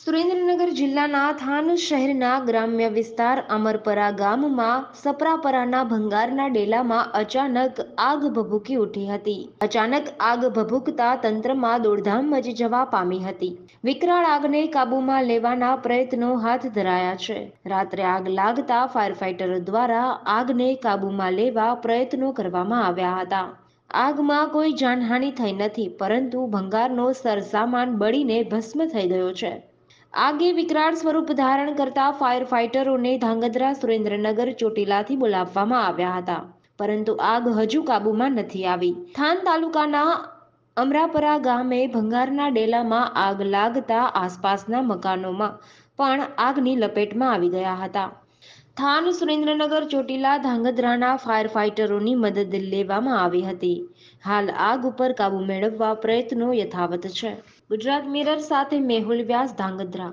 સુરેન્દ્રનગર જિલ્લાના થાન શહેરના ગ્રામ્ય વિસ્તાર અમરપરા ગામમાં સપરાપરાના ભંગારના ડેલામાં અચાનક આગ ભભૂકી ઉઠી હતી અચાનક આગ ભભૂકતા તંત્રમાં દોડધામ મચી જવા પામી હતી વિકરાળ આગને કાબૂમાં લેવાના પ્રયત્નો હાથ ધરાયા છે રાત્રે આગ લાગતા ફાયર ફાઈટરો દ્વારા આગને કાબૂમાં લેવા પ્રયત્નો કરવામાં આવ્યા હતા આગમાં કોઈ જાનહાનિ થઈ નથી પરંતુ ભંગારનો સરસામાન બળીને ભસ્મ થઈ ગયો છે આગે વિકરાળ સ્વરૂપ ધારણ કરતા ફાયર ફાઇટરોને ધાંગધ્રા સુરેન્દ્રનગર ચોટીલાથી બોલાવવામાં આવ્યા હતા પરંતુ આગ હજુ કાબૂમાં નથી આવી થાન તાલુકાના અમરાપરા ગામે ભંગારના ડેલામાં આગ લાગતા આસપાસના મકાનોમાં પણ આગની લપેટમાં આવી ગયા હતા થાન સુરેન્દ્રનગર ચોટીલા ધાંગધ્રાના ફાયર ફાઇટરોની મદદ લેવામાં આવી હતી હાલ આગ ઉપર કાબુ મેળવવા પ્રયત્નો યથાવત છે ગુજરાત મિરર સાથે મેહુલ વ્યાસ ધાંગધ્રા